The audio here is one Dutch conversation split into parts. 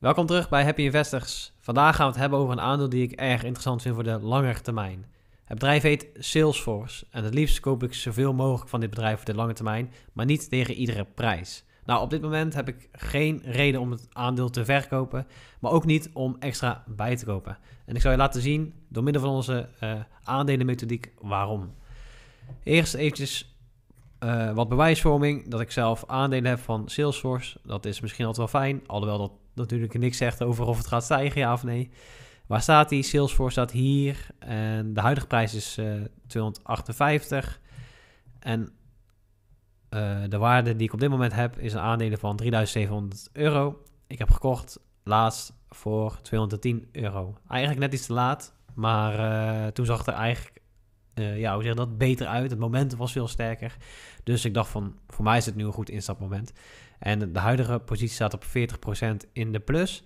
Welkom terug bij Happy Investors. Vandaag gaan we het hebben over een aandeel die ik erg interessant vind voor de lange termijn. Het bedrijf heet Salesforce en het liefst koop ik zoveel mogelijk van dit bedrijf voor de lange termijn, maar niet tegen iedere prijs. Nou, op dit moment heb ik geen reden om het aandeel te verkopen, maar ook niet om extra bij te kopen. En ik zal je laten zien, door middel van onze uh, aandelenmethodiek, waarom. Eerst eventjes eh, wat bewijsvorming dat ik zelf aandelen heb van Salesforce. Dat is misschien altijd wel fijn, alhoewel dat natuurlijk niks zegt over of het gaat stijgen, ja of nee. Waar staat die? Salesforce staat hier. En de huidige prijs is 258. Eh, en eh, de waarde die ik op dit moment heb is een aandelen van 3700 euro. Ik heb gekocht laatst voor 210 euro. Eigenlijk net iets te laat, maar eh, toen zag er eigenlijk uh, ja, hoe zeg dat, beter uit. Het moment was veel sterker. Dus ik dacht van, voor mij is het nu een goed instapmoment. En de huidige positie staat op 40% in de plus.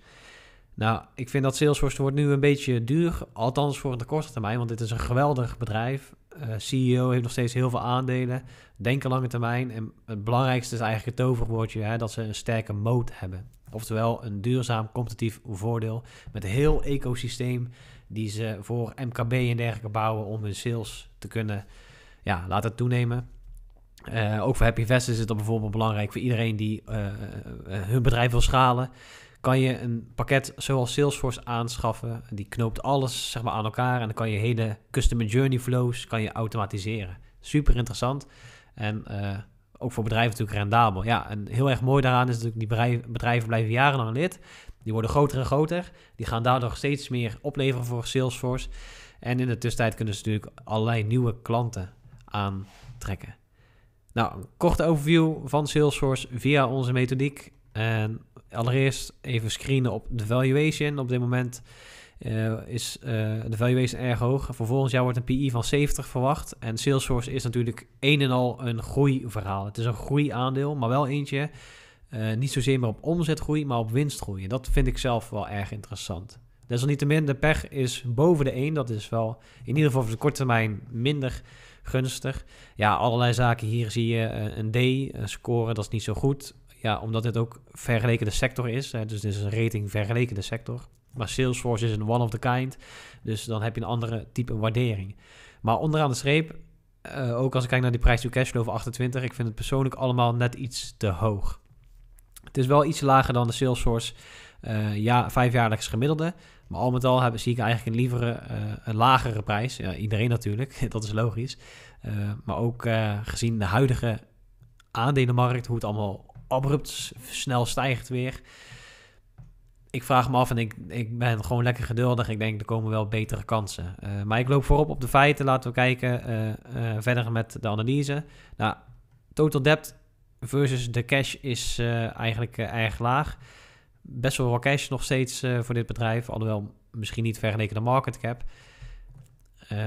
Nou, ik vind dat Salesforce wordt nu een beetje duur, althans voor de korte termijn, want dit is een geweldig bedrijf. Eh, CEO heeft nog steeds heel veel aandelen, denken lange termijn. En het belangrijkste is eigenlijk het toverwoordje, hè, dat ze een sterke moot hebben. Oftewel een duurzaam competitief voordeel met een heel ecosysteem die ze voor MKB en dergelijke bouwen om hun sales te kunnen ja, laten toenemen. Eh, ook voor Happy Invest is het bijvoorbeeld belangrijk voor iedereen die eh, eh, hun bedrijf wil schalen. Kan je een pakket zoals Salesforce aanschaffen. Die knoopt alles zeg maar, aan elkaar. En dan kan je hele customer journey flows kan je automatiseren. Super interessant. En ook voor bedrijven natuurlijk rendabel. Ja, en heel erg mooi daaraan is natuurlijk, die bedrijven, blijven jarenlang lid. Die worden groter en groter. Die gaan daardoor steeds meer opleveren voor Salesforce. En in de tussentijd kunnen ze natuurlijk allerlei nieuwe klanten aantrekken. Nou, een korte overview van Salesforce via onze methodiek. En allereerst even screenen op de valuation. Op dit moment eh, is uh, de valuation erg hoog. Voor volgend jaar wordt een PI van 70 verwacht. En Salesforce is natuurlijk een en al een groeiverhaal. Het is een groeiaandeel, maar wel eentje. Uh, niet zozeer meer op omzetgroei, maar op winstgroei. En dat vind ik zelf wel erg interessant. Desalniettemin, de pech is boven de 1. Dat is wel in ieder geval voor de korte termijn minder gunstig. Ja, allerlei zaken. Hier zie je een D een score, dat is niet zo goed. Ja, omdat dit ook vergelekende sector is. dus dit is een rating vergelekende sector. Maar Salesforce is een one of the kind. Dus dan heb je een andere type waardering. Maar onderaan de streep, eh, ook als ik kijk naar die prijs to cashflow van 28, ik vind het persoonlijk allemaal net iets te hoog. Het is wel iets lager dan de Salesforce eh, ja, vijfjaarlijks gemiddelde. Maar al met al hebben, zie ik eigenlijk een lievere, eh, een lagere prijs. Ja, iedereen natuurlijk, dat is logisch. maar ook gezien de huidige aandelenmarkt, hoe het allemaal abrupt snel stijgt weer ik vraag me af en ik, ik ben gewoon lekker geduldig. Ik denk, er komen wel betere kansen. Eh, maar ik loop voorop op de feiten. Laten we kijken eh, eh, verder met de analyse. Nou, total debt versus de cash is eigenlijk erg laag. Best wel wat cash nog steeds voor dit bedrijf. Alhoewel misschien niet vergeleken de market cap.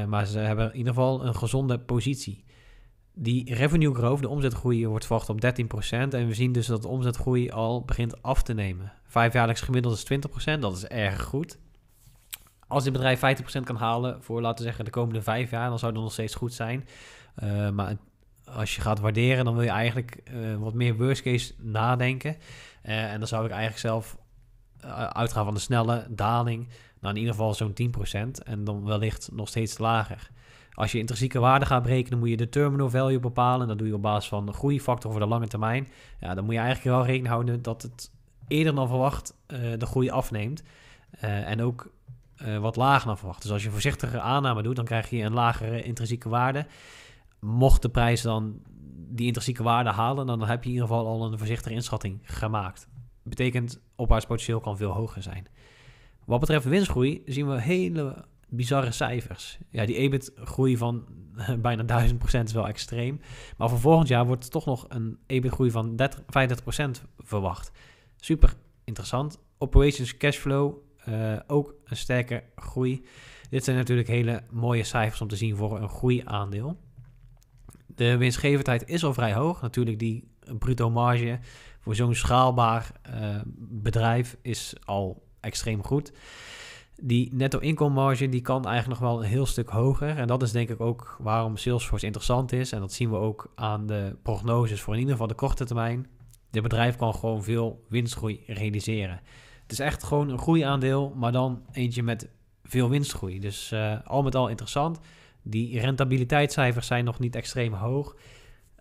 maar ze hebben in ieder geval een gezonde positie die revenue growth, de omzetgroei, wordt verwacht op 13%. En we zien dus dat de omzetgroei al begint af te nemen. Vijfjaarlijks gemiddeld is 20%, dat is erg goed. Als dit bedrijf 50% kan halen voor, laten zeggen, de komende vijf jaar, dan zou dat nog steeds goed zijn. Eh, maar als je gaat waarderen, dan wil je eigenlijk eh, wat meer worst case nadenken. Eh, en dan zou ik eigenlijk zelf uitgaan van de snelle daling. Nou, in ieder geval zo'n 10%. En dan wellicht nog steeds lager. Als je intrinsieke waarde gaat berekenen, moet je de terminal value bepalen. En dat doe je op basis van de groeifactor voor de lange termijn. Ja, dan moet je eigenlijk wel rekening houden dat het eerder dan verwacht eh, de groei afneemt. Eh, en ook eh, wat lager dan verwacht. Dus als je voorzichtige aanname doet, dan krijg je een lagere intrinsieke waarde. Mocht de prijs dan die intrinsieke waarde halen, dan heb je in ieder geval al een voorzichtige inschatting gemaakt. Betekent opwaarts potentieel kan veel hoger zijn. Wat betreft winstgroei zien we hele bizarre cijfers. Ja, die EBIT-groei van bijna 1000% is wel extreem. Maar voor volgend jaar wordt toch nog een EBIT-groei van 30, 35% verwacht. Super interessant. Operations cashflow, eh, ook een sterke groei. Dit zijn natuurlijk hele mooie cijfers om te zien voor een groeiaandeel. De winstgevendheid is al vrij hoog. Natuurlijk die bruto marge voor zo'n schaalbaar eh, bedrijf is al extreem goed die netto-inkommarge die kan eigenlijk nog wel een heel stuk hoger. En dat is denk ik ook waarom Salesforce interessant is. En dat zien we ook aan de prognoses voor in ieder geval de korte termijn. Dit bedrijf kan gewoon veel winstgroei realiseren. Het is echt gewoon een groeiaandeel, maar dan eentje met veel winstgroei. Dus eh, al met al interessant. Die rentabiliteitscijfers zijn nog niet extreem hoog.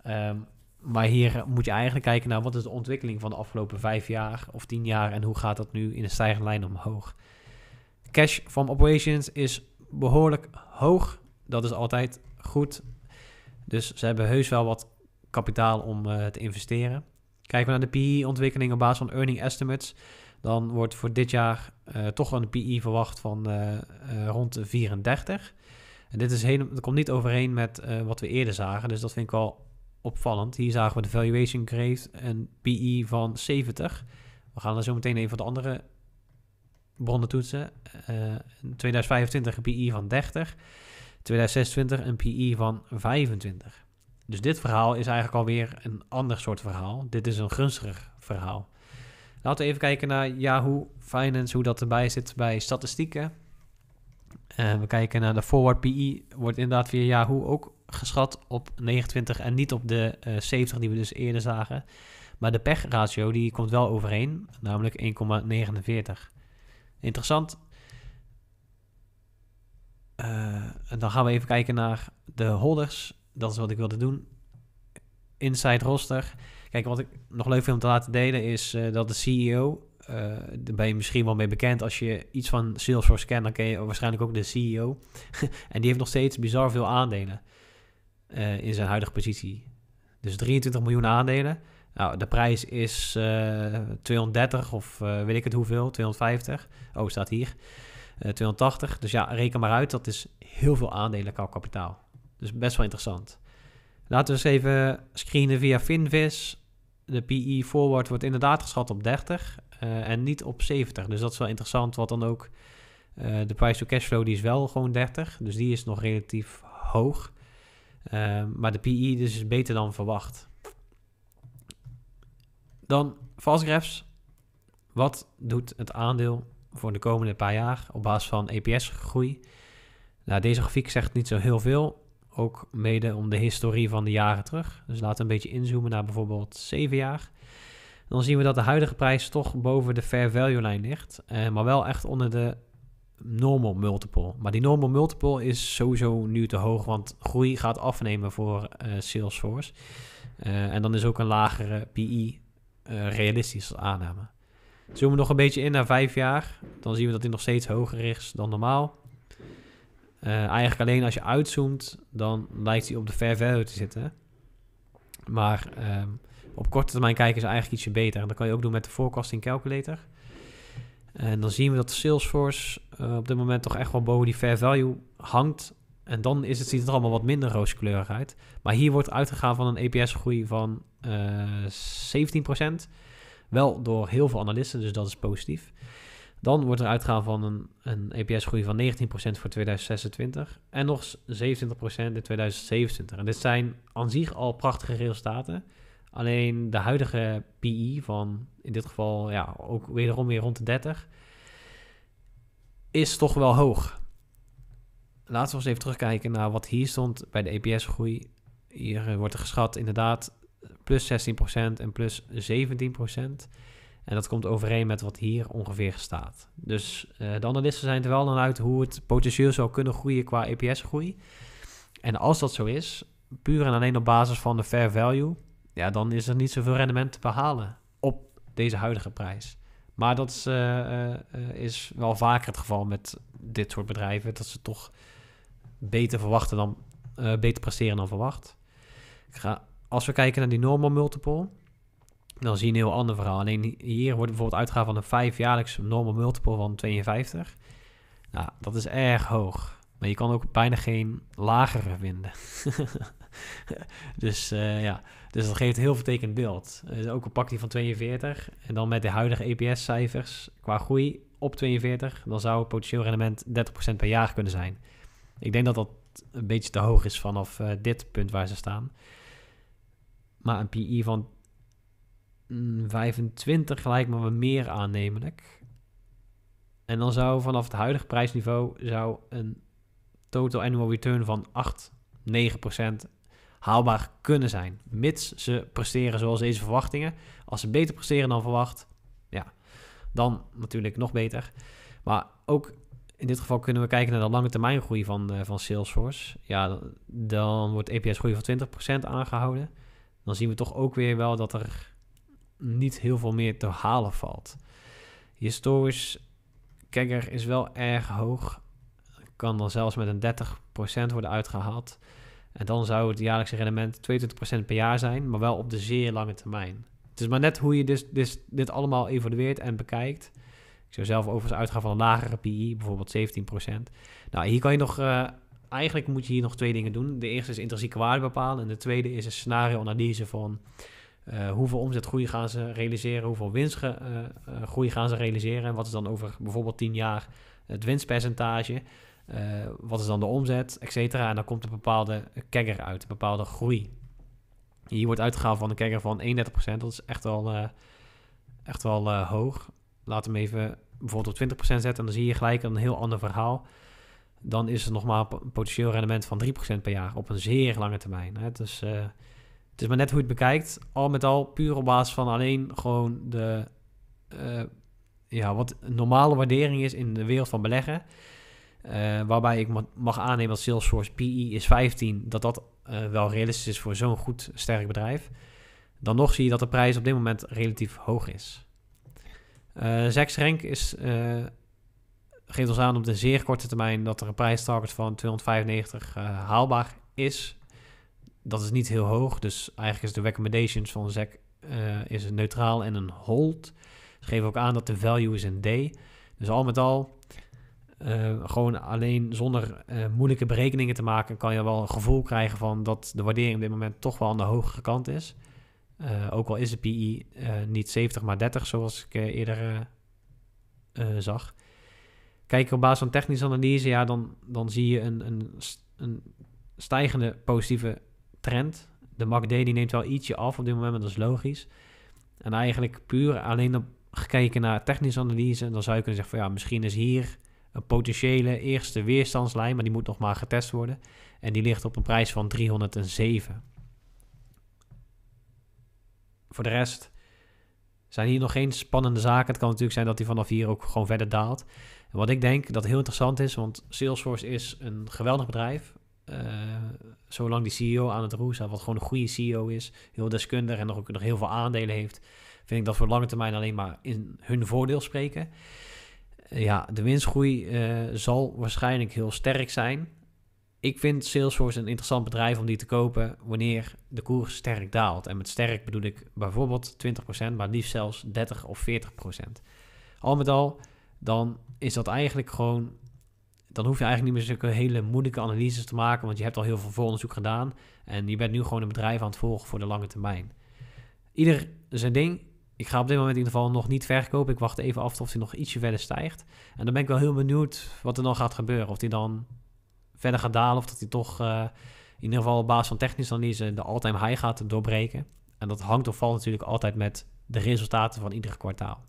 Ehm, maar hier moet je eigenlijk kijken naar wat is de ontwikkeling van de afgelopen vijf jaar of tien jaar en hoe gaat dat nu in een stijgende lijn omhoog. Cash from operations is behoorlijk hoog. Dat is altijd goed. Dus ze hebben heus wel wat kapitaal om eh, te investeren. Kijken we naar de PE-ontwikkeling op basis van earning estimates, dan wordt voor dit jaar eh, toch een PE verwacht van eh, rond 34. En dit is dat komt niet overeen met wat we eerder zagen, dus dat vind ik wel opvallend. Hier zagen we de valuation grade, een PE van 70. We gaan er zo meteen even de andere bronnen toetsen. 2025 eh, een PI van 30. 2026 een PI van 25. Dus dit verhaal is eigenlijk alweer een ander soort verhaal. Dit is een gunstiger verhaal. Laten we even kijken naar Yahoo Finance, hoe dat erbij zit bij statistieken. Eh, we kijken naar de forward PI, wordt inderdaad via Yahoo ook geschat op 29 en niet op de 70 eh, die we dus eerder zagen. Maar de pech ratio die komt wel overeen, namelijk 1,49. Interessant. Eh, en dan gaan we even kijken naar de holders. Dat is wat ik wilde doen. Inside roster. Kijk, wat ik nog leuk vind om te laten delen is eh, dat de CEO, uh, eh, daar ben je misschien wel mee bekend. Als je iets van Salesforce kent, dan ken je waarschijnlijk ook de CEO. en die heeft nog steeds bizar veel aandelen in zijn huidige positie. Dus 23 miljoen aandelen. Nou, de prijs is 230 eh, of eh, weet ik het hoeveel, 250. Oh, staat hier. 280. Eh, dus ja, reken maar uit. Dat is heel veel aandelen qua kapitaal. Dus best wel interessant. Laten we eens even screenen via Finvis. De PE forward wordt inderdaad geschat op 30 en niet op 70. Dus dat is wel interessant, wat dan ook... de price to cashflow die is wel gewoon 30. Dus die is nog relatief hoog. maar de PE dus is beter dan verwacht. Dan Fastgraphs. Wat doet het aandeel voor de komende paar jaar op basis van EPS-groei? Nou, deze grafiek zegt niet zo heel veel. Ook mede om de historie van de jaren terug. Dus laten we een beetje inzoomen naar bijvoorbeeld 7 jaar. Dan zien we dat de huidige prijs toch boven de fair value lijn ligt. Eh, maar wel echt onder de normal multiple. Maar die normal multiple is sowieso nu te hoog. Want groei gaat afnemen voor eh, Salesforce. Eh, en dan is ook een lagere PI eh, realistische realistisch aannemen. aanname. Zoomen we nog een beetje in naar vijf jaar, dan zien we dat hij nog steeds hoger is dan normaal. Eh, eigenlijk alleen als je uitzoomt, dan lijkt hij op de fair value te zitten. Maar ehm, op korte termijn kijken is eigenlijk ietsje beter. En dat kan je ook doen met de forecasting calculator. En dan zien we dat Salesforce eh, op dit moment toch echt wel boven die fair value hangt. En dan is het, ziet het er allemaal wat minder rooskleurig uit. Maar hier wordt uitgegaan van een EPS-groei van uh, eh, 17%. Wel door heel veel analisten, dus dat is positief. Dan wordt er uitgegaan van een, een EPS-groei van 19% voor 2026 en nog 27% in 2027. En dit zijn aan zich al prachtige resultaten. Alleen de huidige PI van in dit geval ja, ook wederom weer rond de 30 is toch wel hoog laten we eens even terugkijken naar wat hier stond bij de EPS-groei. Hier eh, wordt er geschat inderdaad plus 16% en plus 17%. En dat komt overeen met wat hier ongeveer staat. Dus eh, de analisten zijn er wel aan uit hoe het potentieel zou kunnen groeien qua EPS-groei. En als dat zo is, puur en alleen op basis van de fair value, ja, dan is er niet zoveel rendement te behalen op deze huidige prijs. Maar dat is, eh, is wel vaker het geval met dit soort bedrijven, dat ze toch beter, verwachten dan, eh, beter presteren dan verwacht. Ik ga, als we kijken naar die normal multiple, dan zie je een heel ander verhaal. Alleen hier wordt bijvoorbeeld uitgegaan van een vijfjaarlijks normal multiple van 52. Nou, dat is erg hoog. Maar je kan ook bijna geen lagere vinden. dus eh, ja, dus dat geeft een heel vertekend beeld. ook een pakje van 42 en dan met de huidige EPS-cijfers qua groei op 42, dan zou het potentieel rendement 30% per jaar kunnen zijn. Ik denk dat dat een beetje te hoog is vanaf eh, dit punt waar ze staan. Maar een PI e van 25 mm, lijkt me meer aannemelijk. En dan zou vanaf het huidige prijsniveau zou een total annual return van 8, 9% haalbaar kunnen zijn. Mits ze presteren zoals deze verwachtingen. Als ze beter presteren dan verwacht, ja, dan natuurlijk nog beter. Maar ook in dit geval kunnen we kijken naar de lange termijn groei van, eh, van Salesforce. Ja, dan, wordt EPS groei van 20% aangehouden. Dan zien we toch ook weer wel dat er niet heel veel meer te halen valt. Historisch kijker is wel erg hoog. Kan dan zelfs met een 30% worden uitgehaald. En dan zou het jaarlijkse rendement 22% per jaar zijn, maar wel op de zeer lange termijn. Het is maar net hoe je dus, dus dit allemaal evalueert en bekijkt zou zelf overigens uitgaan van een lagere PI, bijvoorbeeld 17%. Nou, hier kan je nog, eh, eigenlijk moet je hier nog twee dingen doen. De eerste is intrinsieke waarde bepalen en de tweede is een scenario-analyse van eh, hoeveel omzetgroei gaan ze realiseren, hoeveel winstgroei eh, gaan ze realiseren en wat is dan over bijvoorbeeld 10 jaar het winstpercentage. wat is dan de omzet, et cetera. En dan komt een bepaalde kegger uit, een bepaalde groei. Hier wordt uitgegaan van een kegger van 31%. Dat is echt wel, uh, echt wel hoog. Laat hem even bijvoorbeeld op 20% zet en dan zie je gelijk een heel ander verhaal. Dan is het nog maar een potentieel rendement van 3% per jaar op een zeer lange termijn. Hè? Eh, het is maar net hoe je het bekijkt. Al met al puur op basis van alleen gewoon de, eh, ja, wat normale waardering is in de wereld van beleggen. Eh, waarbij ik mag aannemen dat Salesforce PE is 15, dat dat wel realistisch is voor zo'n goed, sterk bedrijf. Dan nog zie je dat de prijs op dit moment relatief hoog is. Uh, is, eh, geeft ons aan op de zeer korte termijn dat er een prijstarget van 295 eh, haalbaar is. Dat is niet heel hoog, dus eigenlijk is de recommendations van Zek is neutraal en een hold. Ze geven ook aan dat de value is een D. Dus al met al, gewoon alleen zonder moeilijke berekeningen te maken, kan je wel een gevoel krijgen van dat de waardering op dit moment toch wel aan de hogere kant is. Eh, ook al is de PI eh, niet 70, maar 30, zoals ik eh, eerder zag. Kijk, op basis van technische analyse, ja, dan, dan zie je een, een, een stijgende positieve trend. De MACD die neemt wel ietsje af op dit moment, dat is logisch. En eigenlijk puur alleen op gekeken naar technische analyse, dan zou je kunnen zeggen van ja, misschien is hier een potentiële eerste weerstandslijn, maar die moet nog maar getest worden. En die ligt op een prijs van 307 voor de rest zijn hier nog geen spannende zaken. Het kan natuurlijk zijn dat hij vanaf hier ook gewoon verder daalt. wat ik denk dat heel interessant is, want Salesforce is een geweldig bedrijf. Eh, zolang die CEO aan het roer wat gewoon een goede CEO is, heel deskundig en nog, ook nog heel veel aandelen heeft, vind ik dat voor lange termijn alleen maar in hun voordeel spreken. ja, de winstgroei eh, zal waarschijnlijk heel sterk zijn. Ik vind Salesforce een interessant bedrijf om die te kopen wanneer de koers sterk daalt. En met sterk bedoel ik bijvoorbeeld 20%, maar liefst zelfs 30 of 40%. Al met al, dan is dat eigenlijk gewoon. Dan hoef je eigenlijk niet meer zulke hele moeilijke analyses te maken, want je hebt al heel veel vooronderzoek gedaan. En je bent nu gewoon een bedrijf aan het volgen voor de lange termijn. Ieder zijn ding. Ik ga op dit moment in ieder geval nog niet verkopen. Ik wacht even af of hij nog ietsje verder stijgt. En dan ben ik wel heel benieuwd wat er dan gaat gebeuren. Of hij dan verder gaat dalen. Of dat hij toch eh, in ieder geval op basis van technische analyse de all-time high gaat doorbreken. En dat hangt of valt natuurlijk altijd met de resultaten van ieder kwartaal.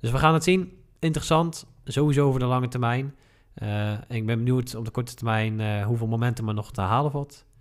Dus we gaan het zien. Interessant, sowieso over de lange termijn. Eh, en ik ben benieuwd op de korte termijn eh, hoeveel momentum er nog te halen valt.